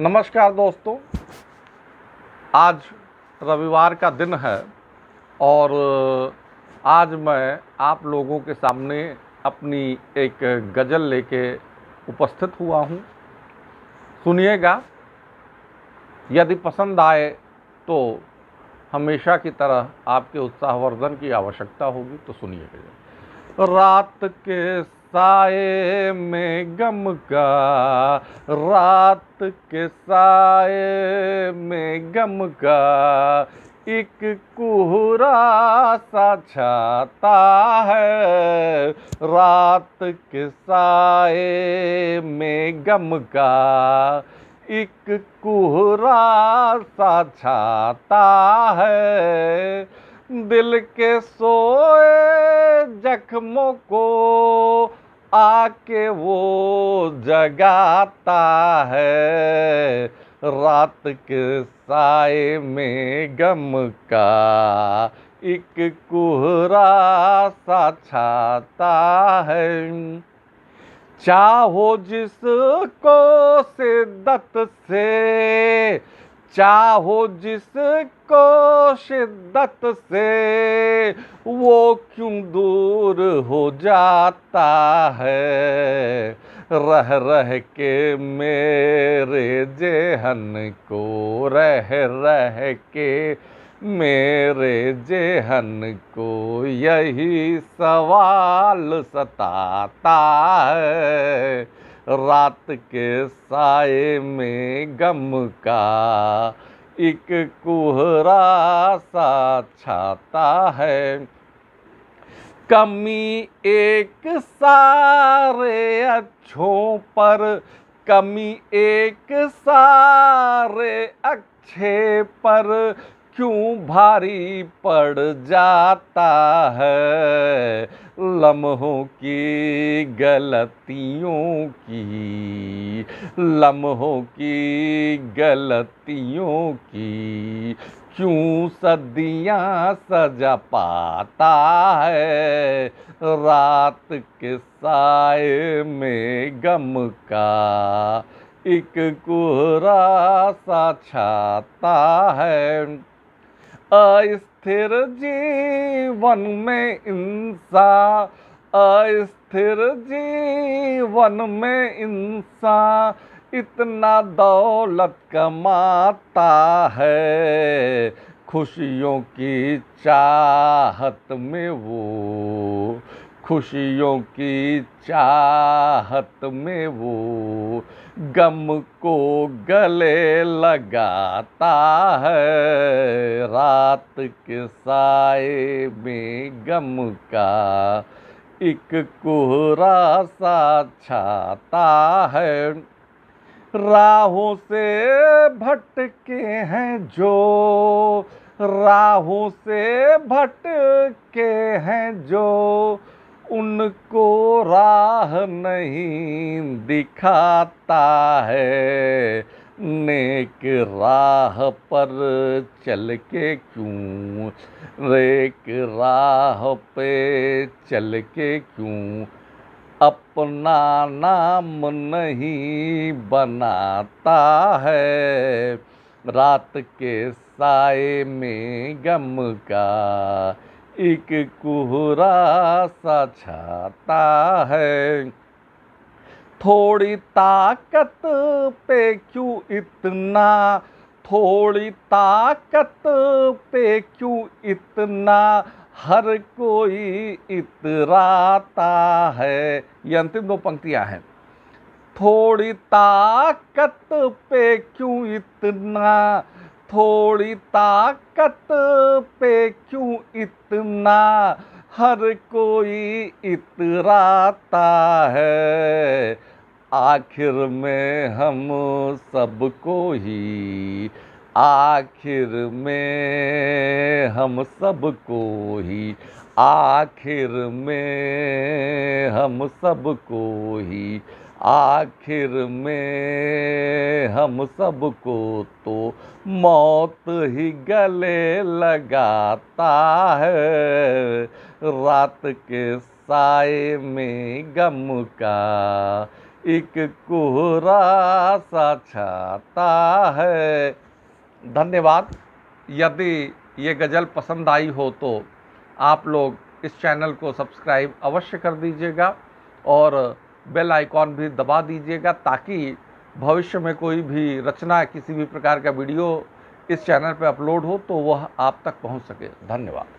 नमस्कार दोस्तों आज रविवार का दिन है और आज मैं आप लोगों के सामने अपनी एक गज़ल लेके उपस्थित हुआ हूँ सुनिएगा यदि पसंद आए तो हमेशा की तरह आपके उत्साहवर्धन की आवश्यकता होगी तो सुनिएगा रात के साए में गम का रात के साए में गम का एक कोहरा सा छाता है रात के साए में गम का एक कोहरा सा छाता है दिल के सोए जख्मों को आके वो जगाता है रात के साय में गम का एक कोहरा सा छाता है चाहो जिसको सिद्दत से चाहो जिसको शिद्दत से वो क्यों दूर हो जाता है रह रह के मेरे जेहन को रह रह के मेरे जेहन को यही सवाल सताता है रात के साय में गम का एक कोहरा सा छाता है कमी एक सारे अच्छों पर कमी एक सारे अच्छे पर क्यों भारी पड़ जाता है लम्हों की गलतियों की लम्हों की गलतियों की क्यों सदियाँ सजा पाता है रात के साय में गम का एक कोहरा सा छाता है अस्थिर जीवन में इंसा अस्थिर जीवन में इंसा इतना दौलत कमाता है खुशियों की चाहत में वो खुशियों की चाहत में वो गम को गले लगाता है रात के साए में गम का एक कोहरा सा छाता है राहों से भटके हैं जो राहों से भटके हैं जो उनको राह नहीं दिखाता है नेक राह पर चल के क्यों रेक राह पे चल के क्यों अपना नाम नहीं बनाता है रात के साय में गम का एक कोहरा सा छाता है थोड़ी ताकत पे क्यों इतना थोड़ी ताकत पे क्यों इतना हर कोई इतराता है ये अंतिम दो पंक्तियां हैं थोड़ी ताकत पे क्यों इतना थोड़ी ताकत पे क्यों इतना हर कोई इतराता है आखिर में हम सबको ही आखिर में हम सबको ही आखिर में हम सबको ही आखिर में हम सबको तो मौत ही गले लगाता है रात के साय में गम का एक कोहरा सा छाता है धन्यवाद यदि ये गज़ल पसंद आई हो तो आप लोग इस चैनल को सब्सक्राइब अवश्य कर दीजिएगा और बेल आइकॉन भी दबा दीजिएगा ताकि भविष्य में कोई भी रचना किसी भी प्रकार का वीडियो इस चैनल पर अपलोड हो तो वह आप तक पहुंच सके धन्यवाद